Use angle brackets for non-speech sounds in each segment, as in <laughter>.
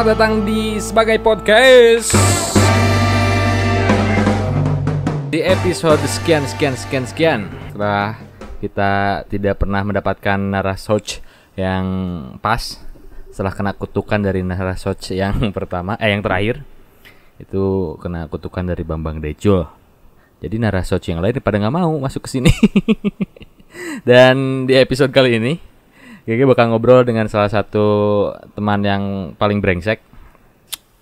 Selamat datang di sebagai podcast di episode sekian sekian sekian sekian. Setelah kita tidak pernah mendapatkan narasoj yang pas setelah kena kutukan dari narasoj yang <laughs> pertama eh yang terakhir itu kena kutukan dari Bambang Dejo. Jadi narasoj yang lain pada nggak mau masuk ke sini. <laughs> Dan di episode kali ini Gigi bakal ngobrol dengan salah satu teman yang paling brengsek.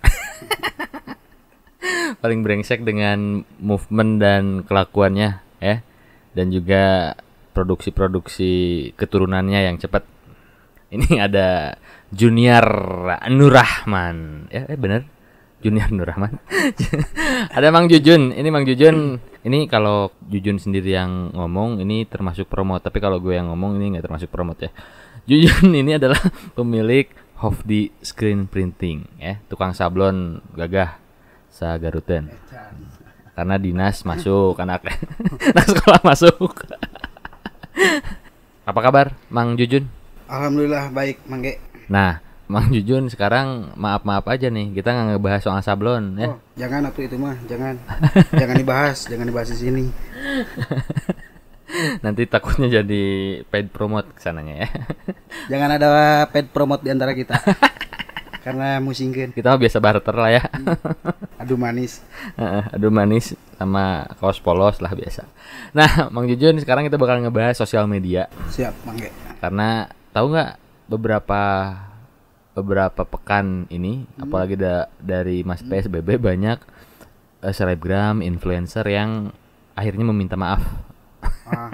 <laughs> paling brengsek dengan movement dan kelakuannya ya. Dan juga produksi-produksi keturunannya yang cepat. Ini <laughs> ada Junior Nurrahman. Ya, eh bener. Junior Nurrahman. <laughs> ada Mang Jujun. Ini Mang Jujun. Ini kalau Jujun sendiri yang ngomong ini termasuk promo. tapi kalau gue yang ngomong ini nggak termasuk promo, ya. Jujun <laughs> ini adalah pemilik Hofdi Screen Printing ya, tukang sablon gagah sa Garuten. Karena dinas masuk <laughs> anak <laughs> anak sekolah masuk. Apa kabar Mang Jujun? Alhamdulillah baik Mang Nah, Mang Jujun sekarang maaf-maaf aja nih, kita nggak ngebahas soal sablon ya. Oh, jangan atuh itu mah, jangan. jangan dibahas, jangan dibahas di sini. Nanti takutnya jadi paid promote kesananya ya. Jangan ada paid promote di antara kita. <laughs> Karena musingkeun. Kita biasa barter lah ya. Hmm. Aduh manis. Aduh manis sama kaos polos lah biasa. Nah, Mang Jujun sekarang kita bakal ngebahas sosial media. Siap, Mang Karena tahu nggak beberapa beberapa pekan ini hmm. apalagi da dari Mas hmm. PSBB banyak uh, selebgram, influencer yang akhirnya meminta maaf ah.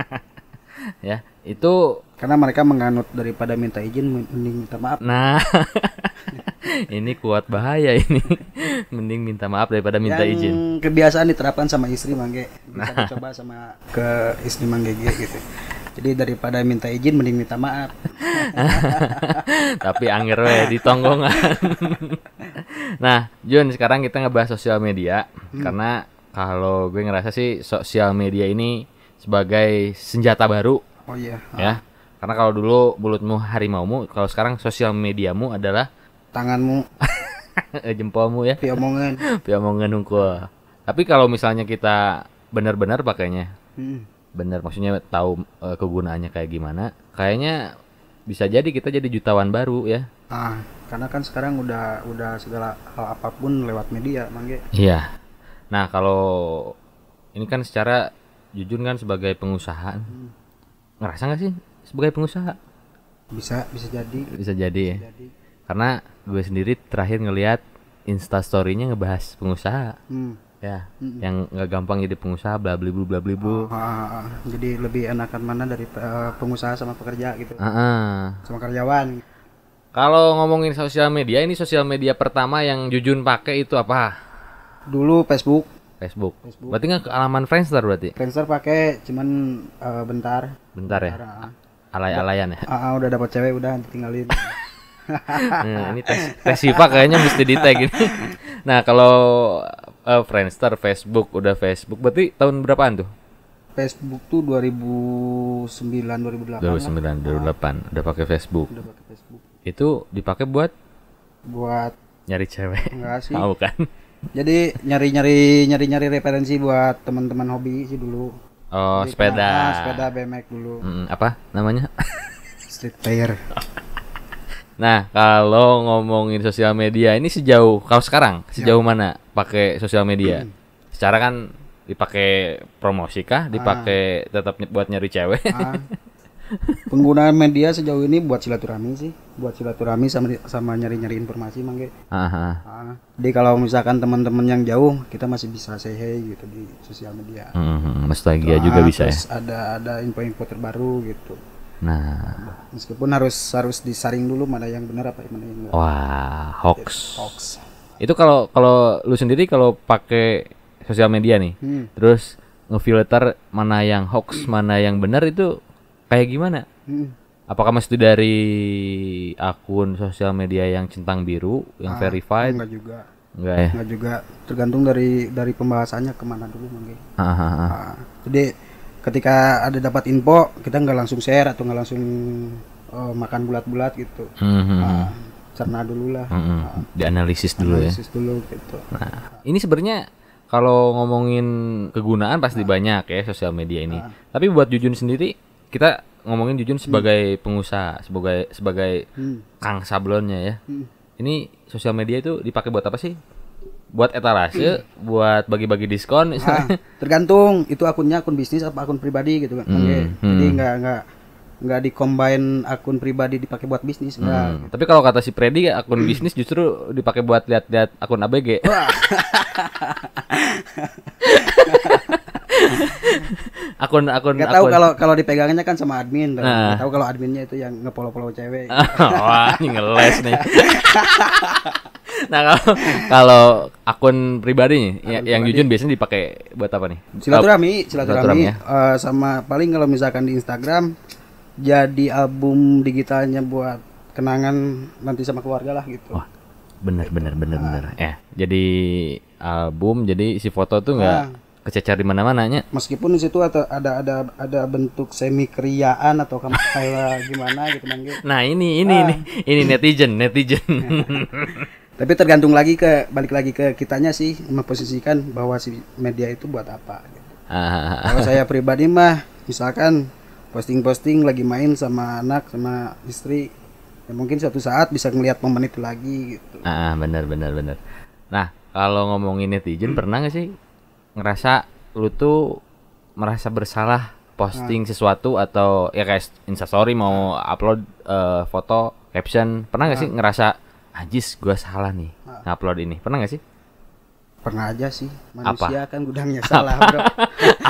<laughs> ya itu karena mereka menganut daripada minta izin mending minta maaf nah <laughs> ini kuat bahaya ini <laughs> mending minta maaf daripada minta Yang izin kebiasaan diterapkan sama istri mangge bisa nah. coba sama ke istri mangge gitu jadi daripada minta izin mending minta maaf tapi anger we di tonggongan nah Jun sekarang kita ngebahas sosial media hmm. karena kalau gue ngerasa sih sosial media ini sebagai senjata baru. Oh iya. Ya. Karena kalau dulu mulutmu harimaumu, kalau sekarang sosial mediamu adalah tanganmu, <laughs> eh, jempolmu ya. Piomongan. <laughs> Piomongan unggul. Tapi kalau misalnya kita benar-benar pakainya, hmm. benar maksudnya tahu e, kegunaannya kayak gimana, kayaknya bisa jadi kita jadi jutawan baru ya. Ah, karena kan sekarang udah udah segala hal apapun lewat media, Mangge. Iya. Nah, kalau ini kan secara jujur kan sebagai pengusaha hmm. ngerasa nggak sih sebagai pengusaha bisa bisa jadi bisa jadi ya. bisa ya karena gue sendiri terakhir ngelihat insta story-nya ngebahas pengusaha hmm. ya hmm. yang nggak gampang jadi pengusaha bla bla bla bla bla oh, uh, jadi lebih enakan mana dari uh, pengusaha sama pekerja gitu uh-uh. sama karyawan kalau ngomongin sosial media ini sosial media pertama yang Jujun pakai itu apa dulu Facebook Facebook. Facebook. Berarti nggak ke alaman Friendster berarti? Friendster pakai cuman uh, eh, bentar. Bentar, bentar ya. Uh, Alay-alayan ya. Uh, udah dapat cewek udah tinggalin. <laughs> nah, ini tes tes Siva kayaknya mesti di tag ini. <laughs> nah, kalau uh, eh, Friendster, Facebook, udah Facebook. Berarti tahun berapaan tuh? Facebook tuh 2009 2008. 2009 kan? 2008 udah pakai Facebook. Udah pakai Facebook. Itu dipakai buat buat nyari cewek. Enggak sih. Tahu <laughs> oh, kan? jadi nyari nyari nyari nyari referensi buat teman-teman hobi sih dulu oh jadi sepeda kenapa, ah, sepeda BMX dulu hmm, apa namanya <laughs> street player nah kalau ngomongin sosial media ini sejauh kalau sekarang ya. sejauh ya. mana pakai sosial media hmm. secara kan dipakai promosi kah dipakai ah. tetap buat nyari cewek ah. <laughs> penggunaan media sejauh ini buat silaturahmi sih buat silaturahmi sama sama nyari nyari informasi mangge Aha. Ah. Ah. jadi kalau misalkan teman-teman yang jauh kita masih bisa say hey gitu di sosial media hmm, lagi gitu. juga bisa terus ya ada ada info-info terbaru gitu nah meskipun harus harus disaring dulu mana yang benar apa yang mana yang enggak wah hoax hoax itu kalau kalau lu sendiri kalau pakai sosial media nih hmm. terus ngefilter mana yang hoax mana yang benar itu kayak gimana? Hmm. Apakah mesti dari akun sosial media yang centang biru, yang ah, verified? Enggak juga. Enggak ya. Enggak juga. Tergantung dari dari pembahasannya kemana dulu mungkin. Ah, ah, ah. Ah, jadi ketika ada dapat info, kita nggak langsung share atau nggak langsung oh, makan bulat-bulat gitu. Mm -hmm. Ah, cerna dulu lah. -hmm. Ah. Dianalisis dulu ya. analisis ya. dulu gitu. Nah, ini sebenarnya kalau ngomongin kegunaan pasti nah. banyak ya sosial media ini. Nah. Tapi buat Jujun sendiri kita ngomongin jujur sebagai hmm. pengusaha, sebagai sebagai hmm. kang sablonnya ya. Hmm. Ini sosial media itu dipakai buat apa sih? Buat etalase, hmm. buat bagi-bagi diskon. Nah, tergantung itu akunnya akun bisnis apa akun pribadi gitu kan. Hmm. Okay. Hmm. Jadi nggak nggak nggak dikombain akun pribadi dipakai buat bisnis hmm. Nah. tapi kalau kata si Freddy akun bisnis justru dipakai buat lihat-lihat akun ABG <laughs> akun akun nggak tahu kalau kalau dipegangnya kan sama admin Nah. nggak tahu kalau adminnya itu yang ngepolo-polo cewek <laughs> wah ini ngeles nih <laughs> nah kalau kalau akun pribadinya akun yang jujur biasanya dipakai buat apa nih silaturahmi silaturahmi, silaturahmi ya? uh, sama paling kalau misalkan di Instagram jadi album digitalnya buat kenangan nanti sama keluarga lah gitu. Wah, bener gitu. bener bener nah. bener. Eh, jadi album jadi si foto tuh nggak nah. kececer di mana-mana nya. Meskipun di situ ada ada ada ada bentuk semi keriaan atau kamu <laughs> kayak gimana gitu manggil. Nah ini ini nah. ini ini netizen netizen. <laughs> Tapi tergantung lagi ke balik lagi ke kitanya sih memposisikan bahwa si media itu buat apa. Gitu. Ah. Kalau saya pribadi mah misalkan posting-posting lagi main sama anak sama istri ya mungkin suatu saat bisa ngelihat momen itu lagi gitu ah benar benar benar nah kalau ngomongin netizen hmm. pernah nggak sih ngerasa lu tuh merasa bersalah posting nah. sesuatu atau ya kayak instastory mau ah. upload uh, foto caption pernah nggak nah. sih ah. ngerasa ajis gue salah nih nah. ngupload ini pernah nggak sih pernah aja sih manusia apa? kan gudangnya salah apa? bro <laughs>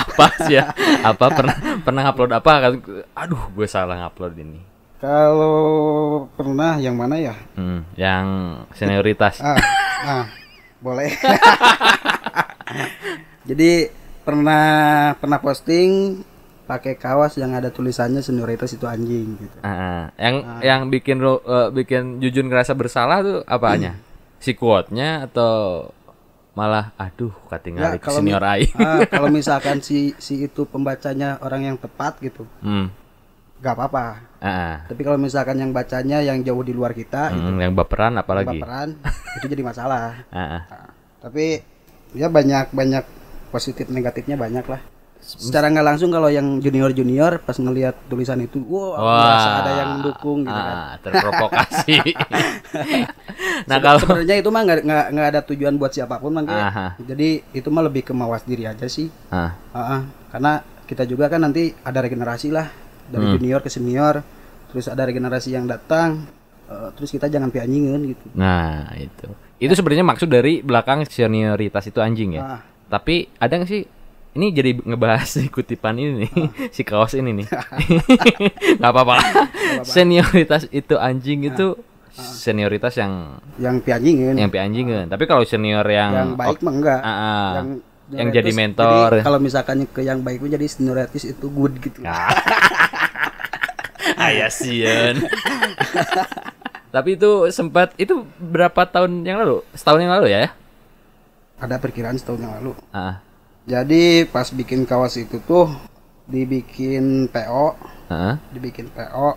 apa sih ya apa pernah pernah upload apa kan aduh gue salah ngupload ini kalau pernah yang mana ya hmm, yang senioritas ah, ah, boleh <laughs> jadi pernah pernah posting pakai kawas yang ada tulisannya senioritas itu anjing gitu. Ah, ah. yang ah. yang bikin uh, bikin Jujun ngerasa bersalah tuh apanya Hmm. Si quote-nya atau malah aduh katingali ya, senior ai uh, <laughs> ah, kalau <laughs> misalkan si si itu pembacanya orang yang tepat gitu hmm. gak apa-apa uh tapi kalau misalkan yang bacanya yang jauh di luar kita hmm, gitu, yang baperan apalagi yang baperan <laughs> itu jadi masalah uh-uh. uh, tapi ya banyak banyak positif negatifnya banyak lah secara nggak langsung kalau yang junior junior pas ngelihat tulisan itu wow, wah merasa ada yang dukung gitu kan. ah, kan terprovokasi <laughs> <laughs> nah kalau sebenarnya itu mah nggak ada tujuan buat siapapun mah ya. jadi itu mah lebih ke mawas diri aja sih ah. uh -uh. karena kita juga kan nanti ada regenerasi lah dari hmm. junior ke senior terus ada regenerasi yang datang uh, terus kita jangan pianyingin gitu nah itu itu sebenarnya maksud dari belakang senioritas itu anjing ya ah. tapi ada nggak sih ini jadi ngebahas <laughs> kutipan ini nih, si kaos ini nih. Enggak <laughs> apa-apa. Senioritas itu anjing ah. itu ah. senioritas yang yang pianjingin. Yang pianjingin. Ah. Tapi kalau senior yang yang baik mah enggak. Yang yang jadi mentor. Jadi kalau misalkan ke yang baik jadi senioritas itu good gitu. <laughs> Ayah sian. Tapi itu sempat itu berapa tahun yang lalu? Setahun yang lalu ya? ya? Ada perkiraan setahun yang lalu. Ah jadi pas bikin kawas itu tuh dibikin PO huh? dibikin PO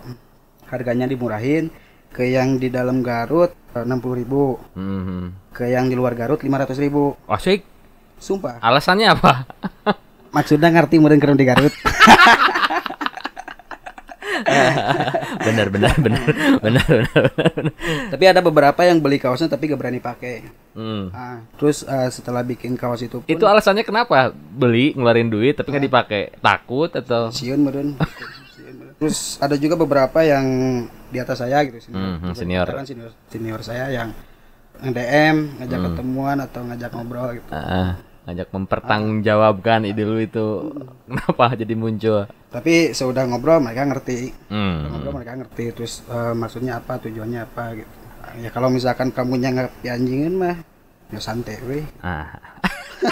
harganya dimurahin ke yang di dalam Garut eh, enam puluh ribu mm-hmm. ke yang di luar Garut lima ratus ribu asik sumpah alasannya apa <laughs> maksudnya ngerti meren di Garut <laughs> <laughs> benar benar benar benar benar tapi ada beberapa yang beli kaosnya tapi gak berani pakai hmm. nah, terus uh, setelah bikin kaos itu pun, itu alasannya kenapa beli ngeluarin duit tapi nggak uh, dipakai takut atau siun merun terus ada juga beberapa yang di atas saya gitu senior hmm, hmm senior. senior senior saya yang DM ngajak hmm. ketemuan atau ngajak ngobrol gitu uh ngajak mempertanggungjawabkan ide lu itu hmm. kenapa jadi muncul tapi sudah ngobrol mereka ngerti hmm. ngobrol mereka ngerti terus uh, maksudnya apa tujuannya apa gitu ya kalau misalkan kamu nyanggap anjingin mah ya santai weh ah. <laughs>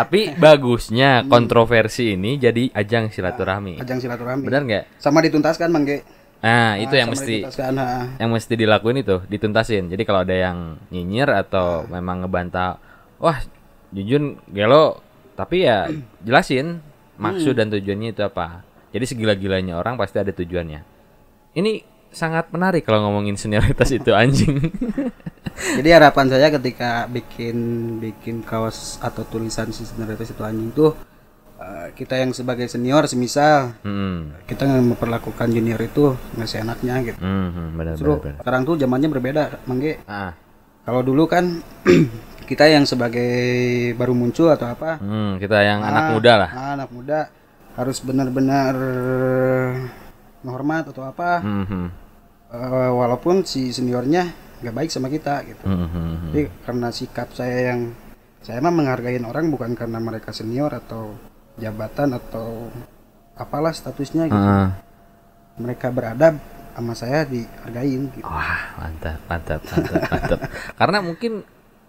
tapi bagusnya hmm. kontroversi ini jadi ajang silaturahmi ajang silaturahmi benar nggak sama dituntaskan mangge Nah, ah, itu yang mesti yang mesti dilakuin itu, dituntasin. Jadi kalau ada yang nyinyir atau nah. memang ngebantah, wah, jujur gelo, tapi ya <clears throat> jelasin maksud hmm. dan tujuannya itu apa. Jadi segila-gilanya orang pasti ada tujuannya. Ini sangat menarik kalau ngomongin senioritas itu anjing. <laughs> Jadi harapan saya ketika bikin bikin kaos atau tulisan si senioritas itu anjing tuh kita yang sebagai senior semisal hmm. kita memperlakukan junior itu nggak seenaknya gitu. Hmm, hmm benar, Terus, benar, benar. sekarang tuh zamannya berbeda, Mangge. Ah. Kalau dulu kan <clears throat> kita yang sebagai baru muncul atau apa? Hmm, kita yang nah, anak ah, muda lah. Nah, anak muda harus benar-benar menghormat atau apa. Hmm. Uh, walaupun si seniornya nggak baik sama kita gitu. Hmm. Jadi karena sikap saya yang saya mah menghargai orang bukan karena mereka senior atau jabatan atau apalah statusnya gitu. Uh. Mereka beradab sama saya dihargain gitu. Wah, mantap, mantap, mantap, mantap. <laughs> Karena mungkin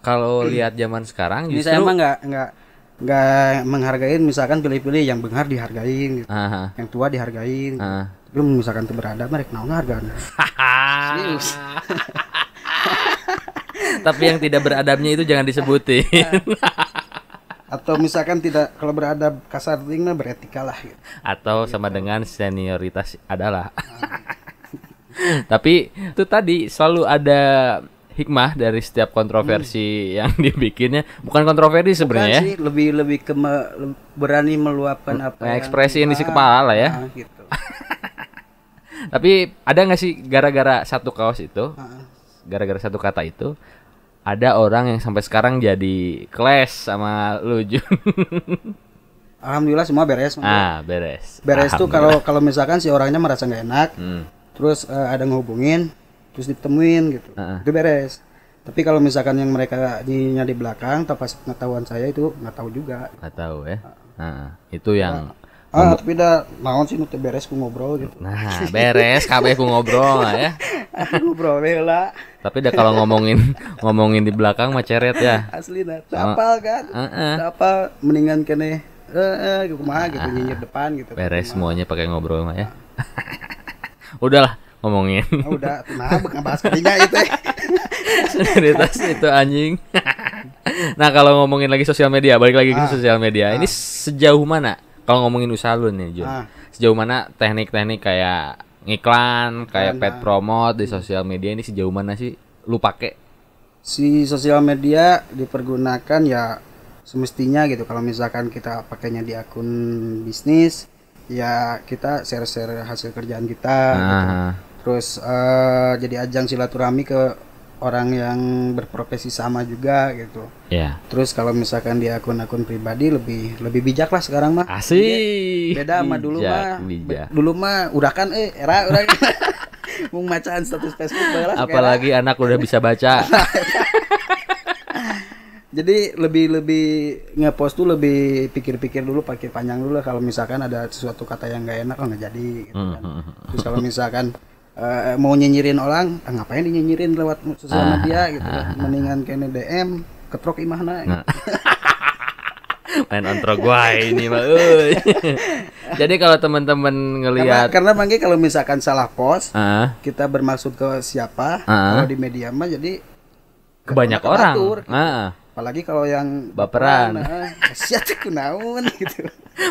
kalau lihat zaman sekarang justru saya emang nggak nggak nggak menghargain misalkan pilih-pilih yang benar dihargain gitu. -huh. yang tua dihargain Aha. tapi misalkan itu beradab mereka naon harganya <laughs> serius tapi yang tidak beradabnya itu jangan disebutin <laughs> atau misalkan tidak kalau berada kasar tinggal beretika lah gitu. atau gitu. sama dengan senioritas adalah ah. <laughs> tapi itu tadi selalu ada hikmah dari setiap kontroversi hmm. yang <laughs> dibikinnya bukan kontroversi sebenarnya ya lebih lebih ke me, berani meluapkan M hmm, apa ekspresi yang, isi kepala lah ya nah, gitu. <laughs> tapi ada nggak sih gara-gara satu kaos itu ah. gara-gara satu kata itu ada orang yang sampai sekarang jadi kelas sama lu Jun. Alhamdulillah semua beres. Ah beres. Beres tuh kalau kalau misalkan si orangnya merasa nggak enak, hmm. terus uh, ada ngehubungin, terus ditemuin gitu, uh -uh. itu beres. Tapi kalau misalkan yang mereka dinya di belakang, tanpa pengetahuan saya itu nggak tahu juga. Nggak tahu ya. Uh nah, Itu yang uh Ah, tapi udah naon sih nu beres ku ngobrol gitu. Nah, beres kabeh ku ngobrol ya. <laughs> Aduh bro bela. Tapi udah kalau ngomongin <laughs> ngomongin di belakang mah ceret ya. Asli nah, tapal kan. Uh -uh. Tapal mendingan kene eh uh, eh, uh, kumaha gitu uh, nyinyir ah. depan gitu. Beres kumaha. semuanya pakai ngobrol mah ya. <laughs> Udahlah ngomongin. Ah, udah, nah bukan bahas ketiga itu. Cerita <laughs> itu anjing. nah kalau ngomongin lagi sosial media, balik lagi ah. ke sosial media. Ah. Ini sejauh mana? Kalau ngomongin usaha lu nih, Jun. Ah. Sejauh mana teknik-teknik kayak Iklan kayak ya. pet promote di sosial media ini sejauh mana sih lu pakai? Si sosial media dipergunakan ya semestinya gitu kalau misalkan kita pakainya di akun bisnis ya kita share-share hasil kerjaan kita gitu. nah. gitu. terus uh, jadi ajang silaturahmi ke orang yang berprofesi sama juga gitu. Ya. Yeah. Terus kalau misalkan di akun-akun pribadi lebih lebih bijak lah sekarang mah. Asih. Iya. Beda sama dulu mah. Dulu mah udah kan eh era orang <laughs> mau macan status Facebook lah. Apalagi era. anak udah bisa baca. <laughs> Jadi lebih lebih ngepost tuh lebih pikir-pikir dulu, pakai panjang dulu lah. Kalau misalkan ada sesuatu kata yang nggak enak, oh nggak jadi. Gitu kan. Hmm, hmm, hmm. Terus kalau misalkan uh, mau nyinyirin orang ah, ngapain nyinyirin lewat sosial ah, media gitu kan? ah, gitu ah, mendingan kene DM ketrok imahna gitu. nah. <laughs> main antro gua ini mah <laughs> jadi kalau teman-teman ngelihat karena, karena kalau misalkan salah post uh, kita bermaksud ke siapa uh, kalau di media mah jadi ke banyak orang atur, gitu. uh, apalagi kalau yang baperan, siapa nah, <laughs> gitu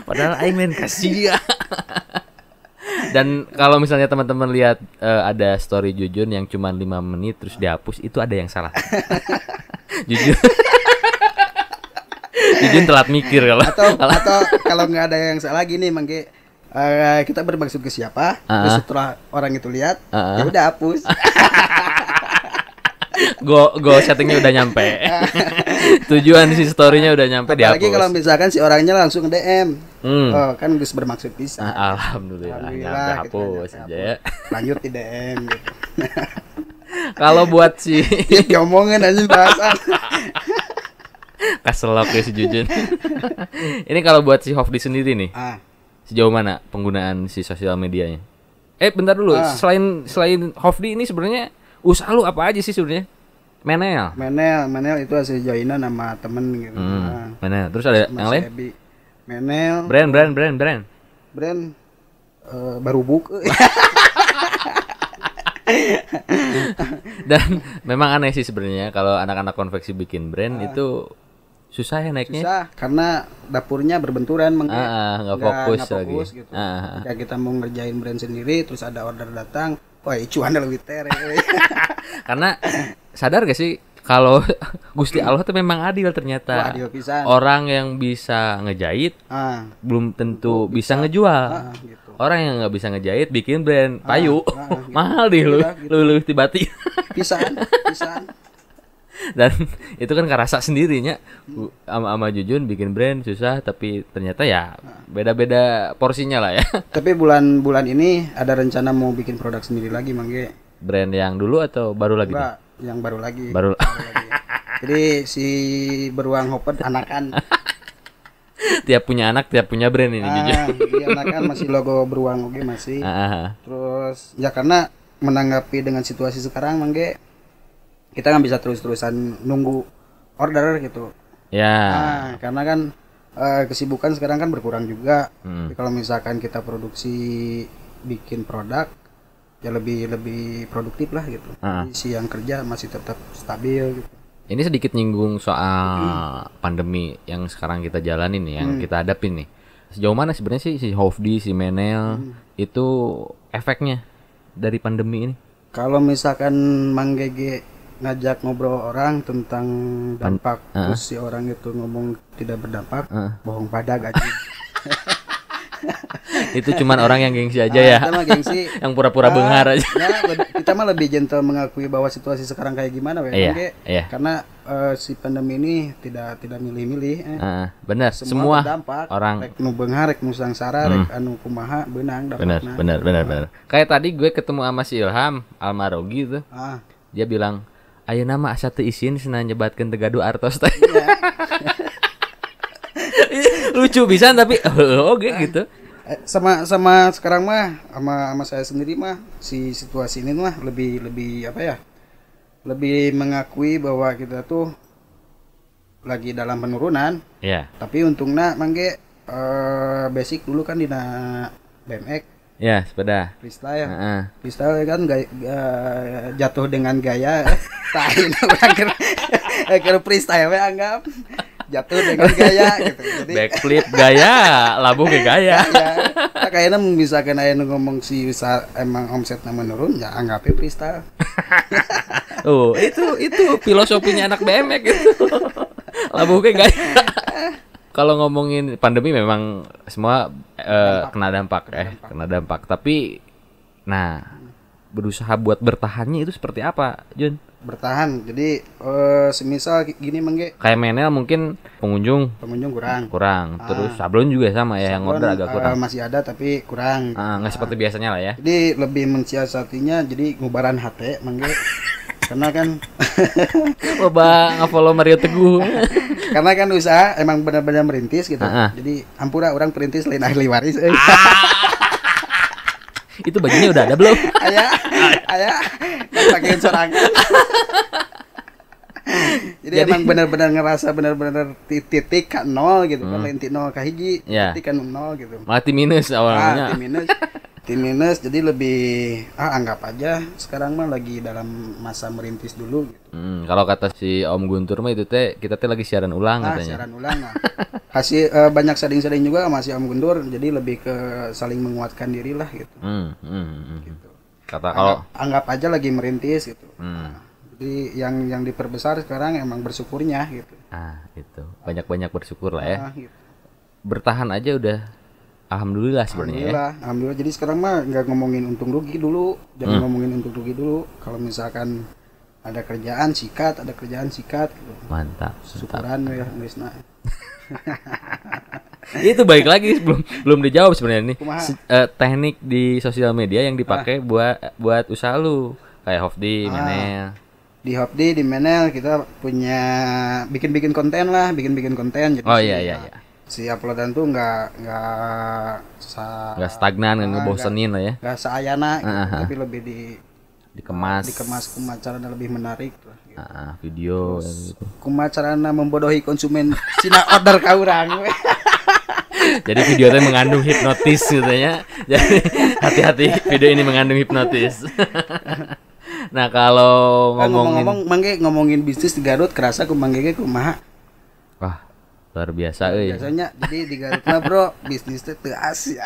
padahal I kasih kasihan dan kalau misalnya teman-teman lihat uh, ada story Jujun yang cuma 5 menit terus dihapus, itu ada yang salah. <laughs> Jujun. Jujun telat mikir kalau atau kalau, atau kalau nggak ada yang salah gini mangke uh, kita bermaksud ke siapa uh -huh. terus setelah orang itu lihat uh -huh. ya udah hapus <laughs> go go settingnya udah nyampe. <laughs> Tujuan si storynya udah nyampe Apalagi dihapus. kalau misalkan si orangnya langsung DM. Hmm. Oh, kan bisa bermaksud bisa. Ah, alhamdulillah, alhamdulillah nyampe hapus aja ya. Lanjut di DM gitu. <laughs> kalau buat si <laughs> ngomongin aja bahasan. Kaselok ya si Jujun. Ini kalau buat si Hofdi sendiri nih. Ah. Sejauh mana penggunaan si sosial medianya? Eh bentar dulu, ah. selain selain Hofdi ini sebenarnya usaha lu apa aja sih sebenarnya menel menel menel itu hasil joinan sama temen gitu hmm. nah. menel terus ada Mas yang lain menel brand brand brand brand brand uh, baru buku <laughs> dan memang aneh sih sebenarnya kalau anak-anak konveksi bikin brand uh. itu susah ya naiknya susah karena dapurnya berbenturan meng ah, ah nggak fokus, fokus lagi gitu. Ah, ah. Ketika kita mau ngerjain brand sendiri terus ada order datang Wah, cuan lebih tere. Karena sadar gak sih kalau Gusti Allah tuh memang adil ternyata. Wah, adil bisa. Orang yang bisa ngejahit ah. belum tentu bisa, bisa ngejual. Ah, gitu. Orang yang nggak bisa ngejahit bikin brand payu. Ah, gitu. Mahal deh lu. Lu lu tiba-tiba. Pisan, pisan. <laughs> dan itu kan kerasa sendirinya sama sama Jujun bikin brand susah tapi ternyata ya beda-beda porsinya lah ya <laughs> tapi bulan-bulan ini ada rencana mau bikin produk sendiri lagi Mangge brand yang dulu atau baru lagi Enggak, yang baru lagi baru, baru lagi <laughs> jadi si beruang hopper anakan tiap punya anak tiap punya brand ini ah, jujur iya, anakan masih logo beruang oke masih ah, ah, ah, terus ya karena menanggapi dengan situasi sekarang mangge kita nggak kan bisa terus-terusan nunggu order gitu. Ya. Yeah. Nah, karena kan uh, kesibukan sekarang kan berkurang juga. Hmm. kalau misalkan kita produksi bikin produk ya lebih lebih produktif lah gitu. Uh. Ah. Si yang kerja masih tetap stabil gitu. Ini sedikit nyinggung soal hmm. pandemi yang sekarang kita jalanin yang hmm. kita hadapi nih. Sejauh mana sebenarnya sih si Hofdi, si Menel hmm. itu efeknya dari pandemi ini? Kalau misalkan Mang Gege ngajak ngobrol orang tentang dampak An, uh. si orang itu ngomong tidak berdampak uh. bohong pada gaji <laughs> itu cuman orang yang gengsi aja uh, ya kita mah gengsi <laughs> yang pura-pura ah, nah, benghar aja ya, kita mah lebih gentle mengakui bahwa situasi sekarang kayak gimana ya iya, karena uh, si pandemi ini tidak tidak milih-milih eh. uh, benar semua, semua dampak orang nu benghar rek nu sangsara hmm. rek anu kumaha benang benar benar benar kayak tadi gue ketemu sama si Ilham Almarogi tuh ah. dia bilang Ayo nama satu isin senang nyebatkan tegadu artos teh. Iya. <laughs> Lucu bisa tapi <laughs> oke gitu. Eh, sama sama sekarang mah sama sama saya sendiri mah si situasi ini mah lebih lebih apa ya? Lebih mengakui bahwa kita tuh lagi dalam penurunan. Iya. Yeah. Tapi untungnya mangge uh, eh, basic dulu kan dina BMX Ya, sepeda. Freestyle. Uh ya. -huh. Freestyle ya kan gaya, uh, eh, jatuh dengan gaya. Eh, <laughs> Tahin akhir <laughs> eh, freestyle ya anggap. Jatuh dengan gaya gitu. Jadi backflip gaya, labuh ke gaya. kaya Kayaknya bisa kena ngomong si bisa emang omsetnya menurun ya anggapnya freestyle. <laughs> oh, itu itu filosofinya anak BMX itu. labuh ke gaya kalau ngomongin pandemi memang semua uh, dampak. kena dampak kena eh kena dampak tapi nah berusaha buat bertahannya itu seperti apa Jun bertahan jadi uh, semisal gini mengge kayak menel mungkin pengunjung pengunjung kurang kurang ah. terus sablon juga sama ya yang order agak eh, kurang uh, masih ada tapi kurang ah, nggak ah. seperti biasanya lah ya jadi lebih mensiasatinya jadi ngubaran HT mengge <laughs> karena kan coba ngefollow Mario Teguh <laughs> karena kan usaha emang benar-benar merintis gitu uh -huh. jadi ampura orang perintis lain ahli waris eh. <laughs> itu bajunya udah ada belum ayah ayah pakaiin sorangan jadi, jadi emang benar-benar ngerasa benar-benar titik kan nol gitu kan, hmm. kan inti nol kahiji, yeah. titik kan nol gitu mati minus awalnya mati minus Tim minus jadi lebih ah anggap aja sekarang mah lagi dalam masa merintis dulu gitu. Hmm, kalau kata si Om Guntur mah itu teh kita teh lagi siaran ulang nah, katanya. siaran ulang lah. <laughs> Hasil uh, banyak sering-sering juga sama si Om Guntur jadi lebih ke saling menguatkan diri lah gitu. Hmm, hmm, hmm. hmm, hmm. gitu. Kata kalau anggap, anggap aja lagi merintis gitu. Hmm. Nah, jadi yang yang diperbesar sekarang emang bersyukurnya gitu. Ah, itu. Banyak-banyak bersyukur lah ya. Nah, gitu. Bertahan aja udah Alhamdulillah sebenarnya. Ya. Alhamdulillah, ya. alhamdulillah. Jadi sekarang mah nggak ngomongin untung rugi dulu, jangan hmm. ngomongin untung rugi dulu. Kalau misalkan ada kerjaan sikat, ada kerjaan sikat. Gitu. Mantap. Syukuran ya, Wisna. <laughs> itu baik lagi belum belum dijawab sebenarnya nih Se uh, teknik di sosial media yang dipakai ah. buat buat usaha lu kayak Hofdi, ah. Menel. Di Hofdi, di Menel kita punya bikin-bikin konten lah, bikin-bikin konten. Jadi oh iya iya iya si uploadan tuh nggak nggak sa nggak stagnan nggak ah, ngebosenin lah ya nggak seayana uh gitu. ah, -huh. Ah. tapi lebih di dikemas dikemas kumacarana lebih menarik lah gitu. uh -huh. video Terus, gitu. kumacarana membodohi konsumen Cina order ke orang <laughs> jadi video itu mengandung hipnotis gitu ya jadi hati-hati video ini mengandung hipnotis <laughs> nah kalau ngomongin ngomong-ngomong mangge ngomongin bisnis di Garut kerasa kumangge kumaha wah luar biasa euy. Biasanya jadi di Garut mah bro bisnis itu asik. Ya.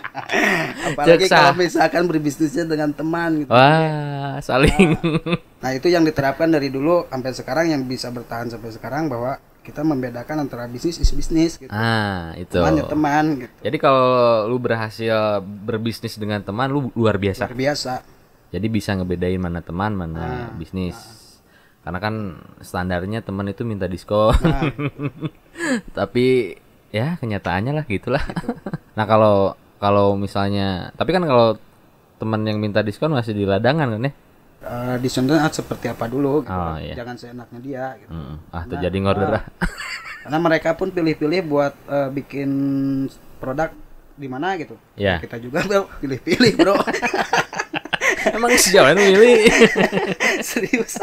<laughs> Apalagi kalau misalkan berbisnisnya dengan teman gitu. Wah, saling. Nah, nah, itu yang diterapkan dari dulu sampai sekarang yang bisa bertahan sampai sekarang bahwa kita membedakan antara bisnis is bisnis gitu. Ah, itu. Teman ya teman gitu. Jadi kalau lu berhasil berbisnis dengan teman lu luar biasa. Luar biasa. Jadi bisa ngebedain mana teman, mana nah, bisnis. Nah karena kan standarnya teman itu minta diskon nah. <laughs> tapi ya kenyataannya lah gitulah gitu. <laughs> nah kalau kalau misalnya tapi kan kalau teman yang minta diskon masih di ladangan kan ya Uh, seperti apa dulu gitu. Oh, kan. iya. jangan seenaknya dia gitu. Hmm. ah terjadi terjadi ngorder lah. <laughs> karena mereka pun pilih-pilih buat uh, bikin produk di mana gitu yeah. kita juga tuh pilih-pilih bro Emang sejauh ini milih. <laughs> Serius.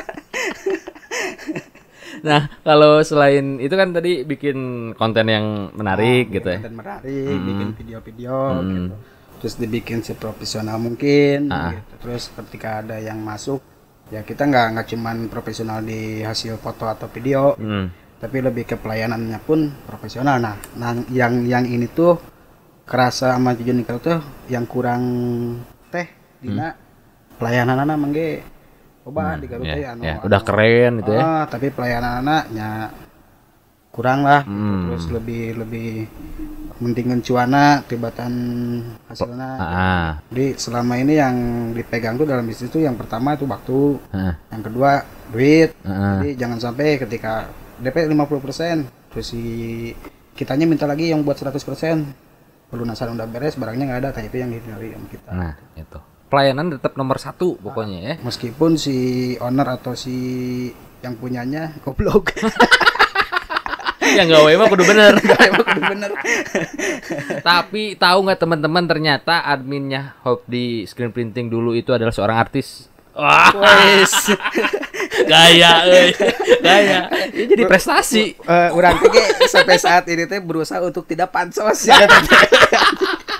<laughs> nah, kalau selain itu kan tadi bikin konten yang menarik nah, gitu ya. Konten menarik, hmm. bikin video-video hmm. gitu. Terus dibikin seprofesional mungkin ah. gitu. Terus ketika ada yang masuk ya kita nggak nggak cuman profesional di hasil foto atau video hmm. tapi lebih ke pelayanannya pun profesional nah, nah yang yang ini tuh kerasa sama tujuan nikel tuh yang kurang teh Dina hmm pelayanan anak mengge coba hmm, di Garut iya, yeah, iya. anu, yeah. udah anu keren gitu ya oh, tapi pelayanan anaknya kurang lah gitu. hmm. terus lebih lebih mendingan cuana tibatan hasilnya oh, ah. jadi selama ini yang dipegang tuh dalam bisnis itu yang pertama itu waktu ah. yang kedua duit ah. jadi jangan sampai ketika DP 50% terus si kitanya minta lagi yang buat 100% pelunasan udah beres barangnya nggak ada kayak itu yang dihindari yang kita nah itu pelayanan tetap nomor satu pokoknya ya. Meskipun si owner atau si yang punyanya <laughs> goblok. yang gawe mah kudu bener. <laughs> kudu bener. <laughs> Tapi tahu nggak teman-teman ternyata adminnya Hope di Screen Printing dulu itu adalah seorang artis. Wah. Gaya, eh. gaya. jadi prestasi. Uh, orang sampai saat ini teh berusaha untuk tidak pansos ya.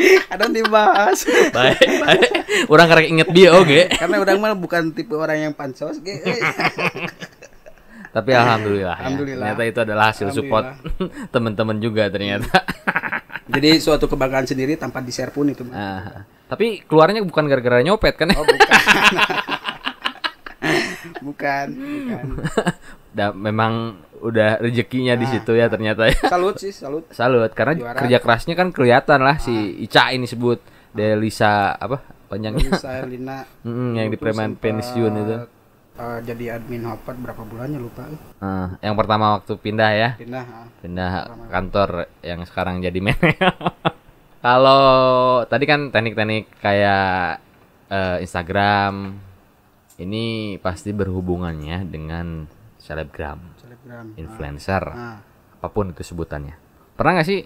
<laughs> ada dibahas baik baik orang karek inget dia oke okay. karena orang mah bukan tipe orang yang pansos ge tapi alhamdulillah, ya. alhamdulillah. Ya. ternyata itu adalah hasil support <laughs> teman-teman juga ternyata <laughs> jadi suatu kebanggaan sendiri tanpa di-share pun itu. Uh, tapi keluarnya bukan gara-gara nyopet kan? Oh, bukan. bukan. bukan. memang udah rezekinya nah. di situ ya ternyata ya. Salut sih, salut. <laughs> salut karena Juara. kerja kerasnya kan kelihatan lah si ah. Ica ini sebut Delisa ah. apa panjangnya. Lisa Lina. -hmm, yang di Preman Pensiun eh, itu. Uh, jadi admin Hopat berapa bulannya lupa. Uh, yang pertama waktu pindah ya. Pindah. Uh. Pindah kantor yang sekarang jadi men <laughs> Kalau tadi kan teknik-teknik kayak uh, Instagram ini pasti berhubungannya dengan selebgram Instagram. influencer ah. ah. apapun itu sebutannya pernah nggak sih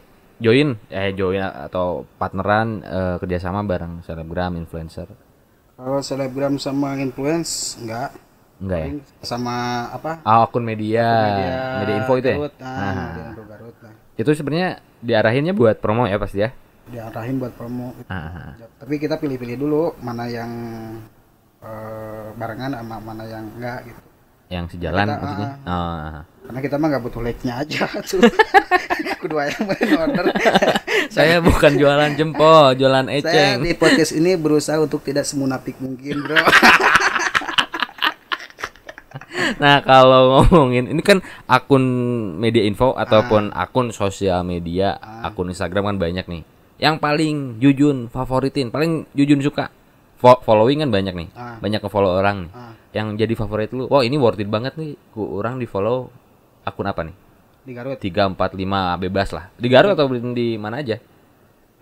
join eh join atau partneran eh, kerjasama bareng selebgram influencer kalau selebgram sama influence enggak enggak ya sama apa ah akun media media, media info itu ya nah, nah. Garut, nah. itu sebenarnya diarahinnya buat promo ya pasti ya diarahin buat promo Aha. tapi kita pilih-pilih dulu mana yang eh, barengan sama mana yang enggak gitu yang sejalan kita, maksudnya uh, oh karena kita mah nggak butuh lake-nya aja <laughs> tuh <laughs> kudu ayam order <laughs> saya bukan jualan jempol jualan eceng saya di podcast ini berusaha untuk tidak semunafik mungkin bro nah kalau ngomongin ini kan akun media info ataupun ah. akun sosial media ah. akun Instagram kan banyak nih yang paling jujun favoritin paling jujun suka Fo following kan banyak nih ah. banyak ke follow orang nih. Ah. yang jadi favorit lu wow ini worth it banget nih ku orang di follow akun apa nih? Di Garut. 345 bebas lah. Di Garut iya. atau di mana aja?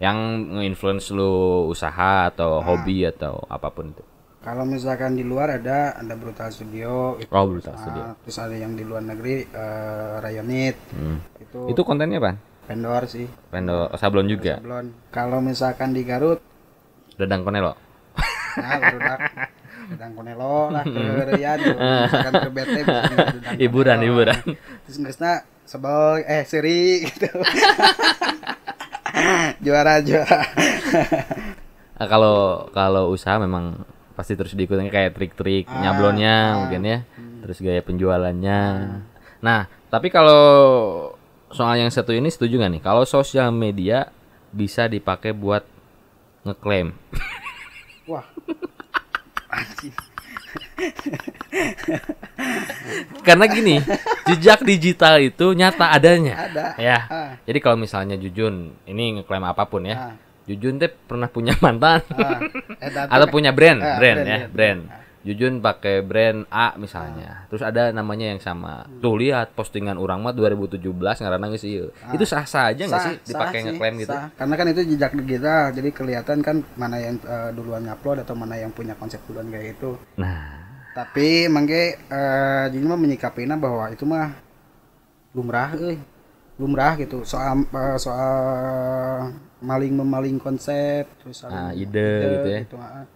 Yang nge-influence lu usaha atau nah. hobi atau apapun itu. Kalau misalkan di luar ada ada Brutal Studio, itu, oh, Brutal ah, Studio. Uh, terus ada yang di luar negeri uh, Rayonit. Hmm. Itu Itu kontennya apa? Vendor sih. Vendor oh, sablon juga. Sablon. Kalau misalkan di Garut Dadang Konelo. Nah, <laughs> datang konelo lah ke hmm. Rian <laughs> misalkan ke BT <laughs> hiburan hiburan terus nggak sebel eh seri <laughs> gitu juara juara ah, kalau kalau usaha memang pasti terus diikutin kayak trik-trik ah, nyablonnya ah, mungkin ya hmm. terus gaya penjualannya ah. nah tapi kalau soal yang satu ini setuju gak nih kalau sosial media bisa dipakai buat ngeklaim wah karena gini, jejak digital itu nyata adanya. Ada. Ya. Ah. Jadi kalau misalnya Jujun ini ngeklaim apapun ya. Ah. Jujun teh pernah punya mantan. Ah. Eh, Atau punya brand, brand, ah, brand, brand ya, ya. brand. brand. Ah. Jujun pakai brand A misalnya. Ah. Terus ada namanya yang sama. Hmm. Tuh lihat postingan orang mah 2017 ngaranna geus ieu. Ah. Itu sah-sah aja enggak sih dipakai ngeklaim gitu? Sah. Karena kan itu jejak digital, jadi kelihatan kan mana yang uh, duluan ngupload atau mana yang punya konsep duluan kayak itu. Nah. Tapi mangke uh, eh, jadi mah menyikapinya bahwa itu mah lumrah Eh. Lumrah gitu. Soal uh, soal maling memaling konsep terus ah, ide, ide gitu ya. Gitu, uh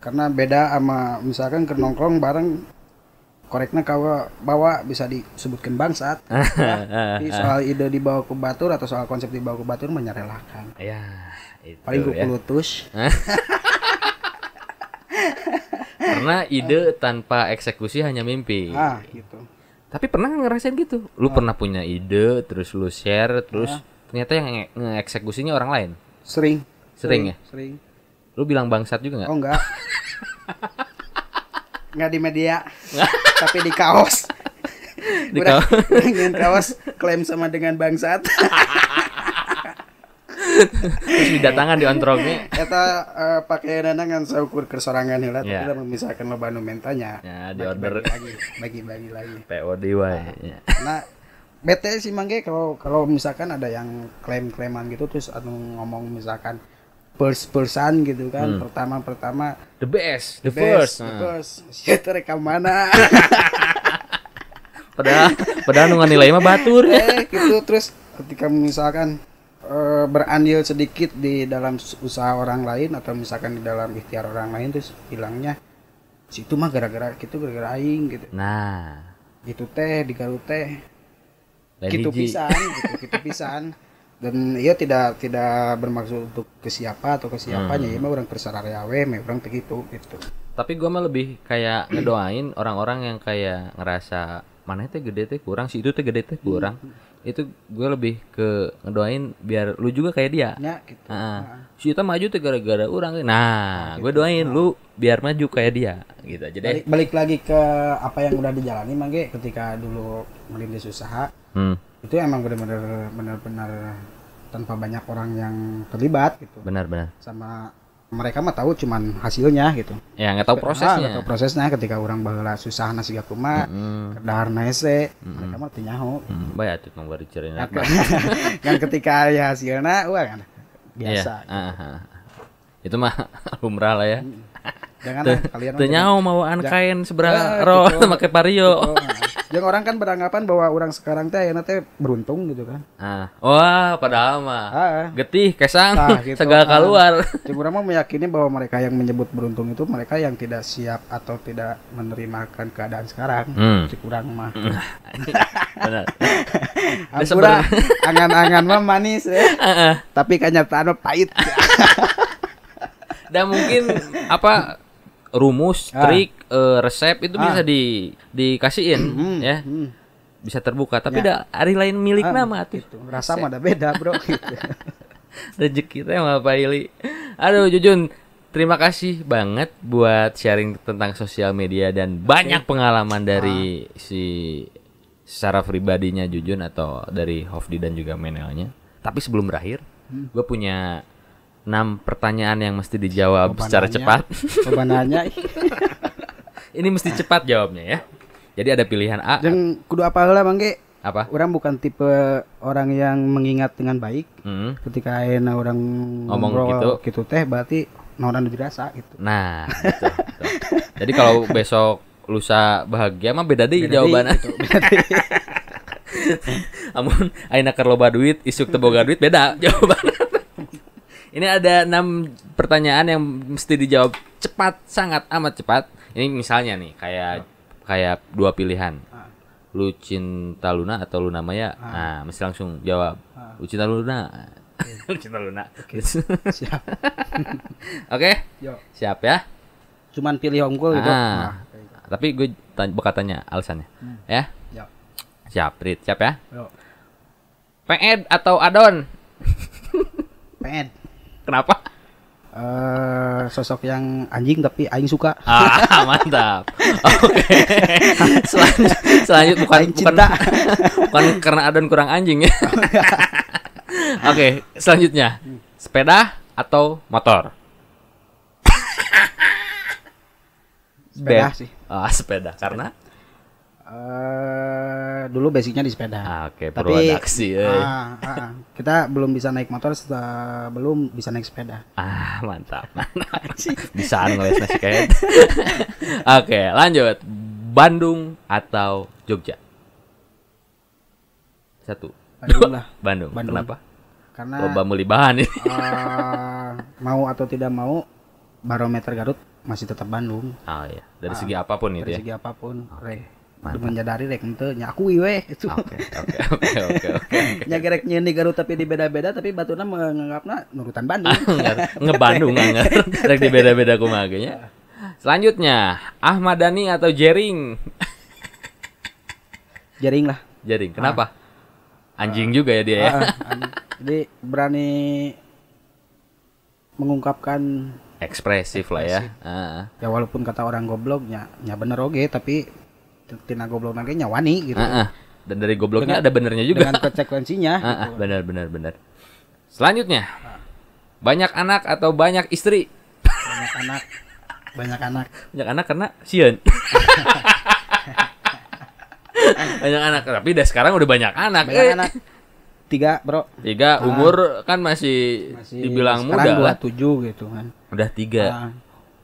karena beda sama misalkan ke nongkrong bareng koreknya kau bawa bisa disebutkan bangsat ya. <laughs> Jadi ah, ah, ah, soal ide dibawa ke batur atau soal konsep dibawa ke batur menyerelakan ya itu paling gue ya. <laughs> karena ide tanpa eksekusi hanya mimpi ah gitu tapi pernah ngerasain gitu lu ah. pernah punya ide terus lu share terus ya. ternyata yang ngeeksekusinya orang lain sering sering, sering ya sering lu bilang bangsat juga nggak oh enggak <laughs> nggak di media tapi di kaos di kaos dengan kaos klaim sama dengan bangsat terus didatangkan di ontrognya kita uh, eh, pakai dana kan saukur ke sorangan lah ya. kita memisahkan lo banu mentanya ya di order lagi bagi bagi lagi po di nah, ya. nah bete sih mangge kalau kalau misalkan ada yang klaim kleman gitu terus anu ngomong misalkan burst-burstan gitu kan. Hmm. Pertama-pertama the best, the, the best, first. The ah. first. Shit, <laughs> rekam mana? <laughs> padahal padahal nungguan nilai mah batur <laughs> Eh, gitu terus ketika misalkan e, berandil sedikit di dalam usaha orang lain atau misalkan di dalam ikhtiar orang lain terus hilangnya situ mah gara-gara gitu gara-gara aing gitu. Nah, gitu teh di Garut teh. Gitu pisan, gitu, gitu pisan dan ia tidak tidak bermaksud untuk ke siapa atau ke siapanya hmm. ya orang orang ya we orang begitu gitu tapi gua mah lebih kayak ngedoain orang-orang yang kayak ngerasa mana itu gede teh kurang si itu teh gede teh kurang hmm. itu gue lebih ke ngedoain biar lu juga kayak dia ya, gitu. nah, nah. si itu maju tuh gara-gara orang nah, nah gitu. gue doain nah. lu biar maju kayak dia gitu Jadi balik, balik lagi ke apa yang udah dijalani mangge ketika dulu merintis usaha hmm itu emang benar-benar benar-benar tanpa banyak orang yang terlibat gitu benar-benar sama mereka mah tahu cuman hasilnya gitu ya nggak tahu ah, prosesnya nggak ah, tahu prosesnya ketika orang bahwa susah nasi gak kuma mm -hmm. dahar nese mm -hmm. mereka mah tinyaho mm -hmm. bayar tuh nomor cerita kan, kan. <laughs> kan ketika ya hasilnya wah kan iya. biasa yeah. gitu. -huh. Ah, ah. itu mah <laughs> lumrah lah ya jangan kalian tinyaho mau an kain seberapa roh gitu. <laughs> pakai pario gitu, yang orang kan beranggapan bahwa orang sekarang teh ayana teh beruntung gitu kan. Ah. Wah, padahal mah. Ah. ah. Getih, kesang, nah, gitu. <laughs> segala ah. keluar. <laughs> cuma orang mah meyakini bahwa mereka yang menyebut beruntung itu mereka yang tidak siap atau tidak menerimakan keadaan sekarang. Hmm. Cik urang mah. Hmm. <laughs> Benar. Ampura, angan-angan mah manis ya. Tapi kenyataan mah pahit. Dan mungkin apa rumus, ah. trik, uh, resep itu ah. bisa di dikasihin hmm, hmm, ya. Hmm. Bisa terbuka, tapi ya. hari lain milik ah, nama tuh. Gitu. Rasa mah ada beda, Bro <laughs> gitu. Rezeki kita mah Pak Ili. Aduh, Jujun, terima kasih banget buat sharing tentang sosial media dan banyak pengalaman dari ah. si secara pribadinya Jujun atau dari Hofdi dan juga Menelnya. Tapi sebelum berakhir, hmm. gue punya 6 pertanyaan yang mesti dijawab Bebananya, secara cepat. Bebanannya. <laughs> ini mesti cepat jawabnya ya. Jadi ada pilihan A. Yang kudu apa lah Bang Ge? Apa? Orang bukan tipe orang yang mengingat dengan baik. Hmm. Ketika enak orang ngomong ngobrol, gitu. gitu teh berarti orang udah dirasa gitu. Nah, gitu, gitu. Jadi kalau besok lusa bahagia mah beda deh jawabannya. Gitu, <laughs> Amun ayeuna keur loba duit, isuk teboga duit beda jawaban. Ini ada enam pertanyaan yang mesti dijawab cepat, sangat amat cepat. Ini misalnya nih, kayak kayak dua pilihan. Ah. Lu cinta Luna atau Luna Maya? Ah. Nah, mesti langsung jawab. Ah. Lu cinta Luna. <laughs> Lu cinta Luna. Oke. Gitu. Siap. <laughs> Oke. Siap ya. Cuman pilih Om gitu. Ah. Tapi gue tanya, bakal tanya alasannya. Hmm. Ya. Siap, Rit. Siap ya. Yo. Penged atau adon? Penged. Kenapa? Uh, sosok yang anjing tapi aing suka. Ah, <laughs> mantap. Oke. Okay. <laughs> Selanjut, selanjut bukan aing cinta. bukan <laughs> bukan karena adon kurang anjing ya. Oke, okay, selanjutnya. Sepeda atau motor? Sepeda sih. Ah, sepeda. Karena Eh, dulu basicnya di sepeda. Ah, oke, okay, tapi aksi, uh, ah, uh, eh. ah, kita belum bisa naik motor, belum bisa naik sepeda. Ah, mantap. <laughs> bisa ngeles nasi Oke, <laughs> Oke, lanjut. Bandung atau Jogja? Satu. Bandung <laughs> lah. Bandung. Bandung. Kenapa? Karena Loba muli bahan ini. uh, mau atau tidak mau, barometer Garut masih tetap Bandung. Oh iya. Dari uh, segi apapun itu ya. Dari segi apapun. Okay nyadari rek itu nyakui weh <laughs> itu oke oke oke nyaga rek nyeni garut tapi di beda beda tapi batuna menganggapnya nurutan Bandung ah, ngebandung Bandung nggak <laughs> rek di beda beda kumagenya selanjutnya Ahmad Dhani atau Jering Jering lah Jering kenapa ah. anjing juga ya dia ya ah, ya jadi berani mengungkapkan ekspresif lah ya. Ah, ya walaupun kata orang gobloknya, ya bener oke, okay, tapi tina goblok nanti nyawani gitu. Uh -uh. Dan dari gobloknya dengan, ada benernya juga. Dengan konsekuensinya. uh -uh. Gitu. Benar benar benar. Selanjutnya. Banyak anak atau banyak istri? Banyak anak. Banyak anak. Banyak anak karena sian. banyak anak tapi udah sekarang udah banyak anak. Banyak eh. anak tiga bro tiga ah. umur kan masih, masih dibilang muda dua tujuh gitu kan udah tiga ah.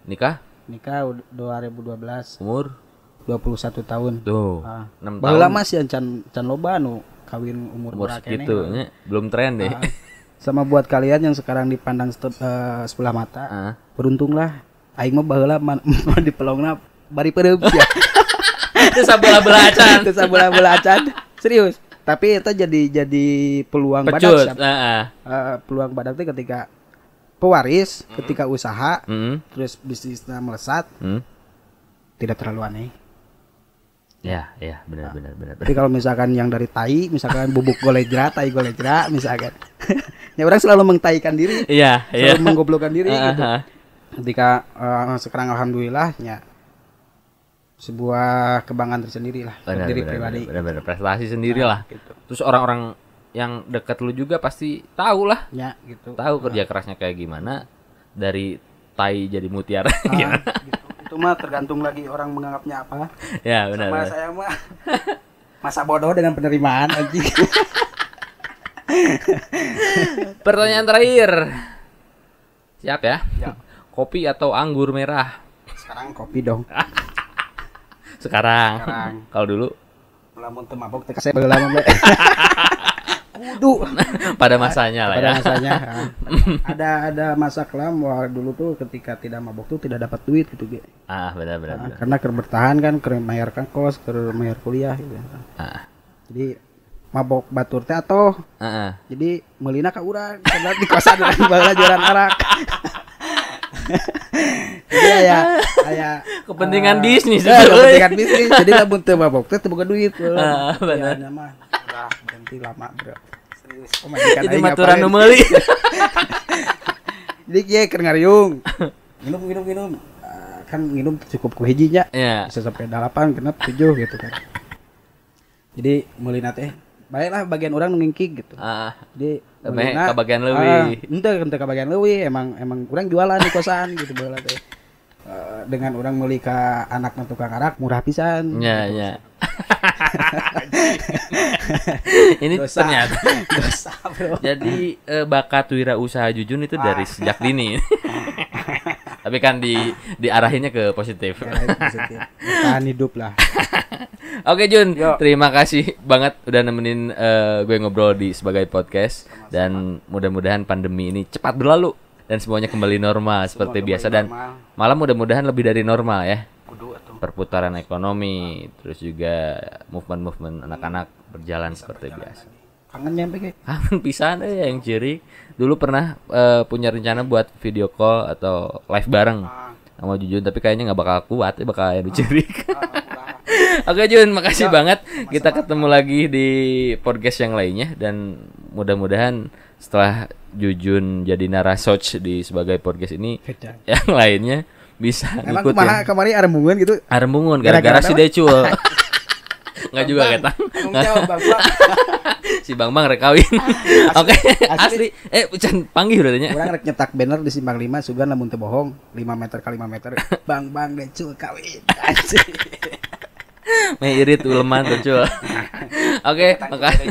nikah nikah 2012 umur 21 tahun. Tuh. Ah. 6 Baru tahun. lama sih can can loba anu kawin umur, umur segitu ya. belum tren deh. Ah. Sama buat kalian yang sekarang dipandang uh, sebelah mata. Ah. Beruntunglah aing mah baheula <laughs> di pelongna bari pereup ya. <laughs> Itu sabola belacan. <laughs> Itu sabola belacan. Serius. Tapi itu jadi jadi peluang Pecut. badak. Uh, uh. Ah. Eh, peluang badak itu ketika pewaris, ketika usaha, mm -hmm. terus bisnisnya melesat. Mm -hmm. Tidak terlalu aneh. Ya, ya, benar, benar, benar. Jadi kalau misalkan yang dari tai, misalkan bubuk golejra, tai golejra, misalkan, <laughs> ya orang selalu mengtaikan diri, ya, selalu ya. menggoblokkan diri. Uh, gitu. Ketika uh, sekarang alhamdulillah, ya sebuah kebanggaan tersendiri lah, sendiri diri benar, pribadi. Benar, benar, prestasi sendiri nah, lah. Gitu. Terus orang-orang yang dekat lu juga pasti tahu lah, ya, gitu. tahu kerja nah. kerasnya kayak gimana dari tai jadi mutiara. Nah, <laughs> gitu itu mah tergantung lagi orang menganggapnya apa ya benar sama benar. saya mah masa bodoh dengan penerimaan aja pertanyaan terakhir siap ya? ya kopi atau anggur merah sekarang kopi dong sekarang, sekarang. kalau dulu lamun temabok mabok teh lama <laughs> kudu <laughs> pada masanya lah pada ya. masanya <laughs> ada ada masa kelam wah dulu tuh ketika tidak mabok tuh tidak dapat duit gitu gitu ah benar benar, nah, karena ker bertahan kan ker kos ker bayar kuliah gitu ya. ah. jadi mabok batur teh atau uh jadi melina ke urang karena di kosan lagi bala jalan arak iya ya ya kepentingan ah, bisnis ya, kepentingan bisnis jadi nggak teu mabok teh bukan duit uh, benar nanti lama bro serius oh my god jadi maturan numeli jadi <laughs> kia keur ngariung <laughs> minum minum minum ah, kan minum cukup ku hijinya yeah. bisa sampai delapan kena tujuh gitu kan jadi mulai nate baiklah bagian orang nengki gitu ah. jadi mulina, ke bagian ah, lewi uh, ente ke bagian lewi emang emang kurang jualan di kosan gitu boleh teh Eh, dengan orang melika anak tukang arak murah pisan ya gitu. ya <laughs> ini dosa. ternyata <laughs> dosa bro jadi eh, bakat usaha jujun itu dari ah. sejak dini <laughs> tapi kan di diarahinnya ke positif, ya, positif. hidup lah Oke Jun, Yo. terima kasih banget udah nemenin uh, gue ngobrol di sebagai podcast -sama. dan mudah-mudahan pandemi ini cepat berlalu dan semuanya kembali normal Semua seperti biasa dan normal. malam mudah-mudahan lebih dari normal ya. Perputaran ekonomi, terus juga movement-movement anak-anak berjalan Bisa seperti berjalan biasa. Lagi. Kangen nyampe kayak. Kangen pisan ya yang ciri. Dulu pernah uh, punya rencana buat video call atau live bareng ah. sama Jujun tapi kayaknya nggak bakal kuat, ya bakal ah. yang ah, ciri. Oke Jun, makasih ya, banget. Kita ketemu lagi di podcast yang lainnya dan mudah-mudahan setelah Jujun jadi narasoch di sebagai podcast ini Kedang. yang lainnya bisa Emang ngikut kemana, ya. kemarin arembungan gitu arembungan gara-gara si Decul <laughs> nggak juga kita <laughs> si Bang Bang rekawin ah, <laughs> oke okay. asli. asli. eh Ucan panggil udah orang rek nyetak banner di simpang lima sugan namun teu bohong lima meter kali lima meter Bang Bang Decul kawin asli Mei irit uleman tuh Oke, okay, makasih.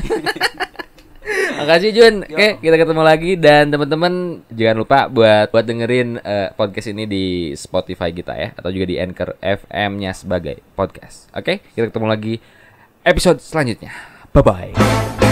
<laughs> Makasih Jun. Yo. Oke, kita ketemu lagi dan teman-teman jangan lupa buat buat dengerin uh, podcast ini di Spotify kita ya atau juga di Anchor FM-nya sebagai podcast. Oke, kita ketemu lagi episode selanjutnya. Bye bye.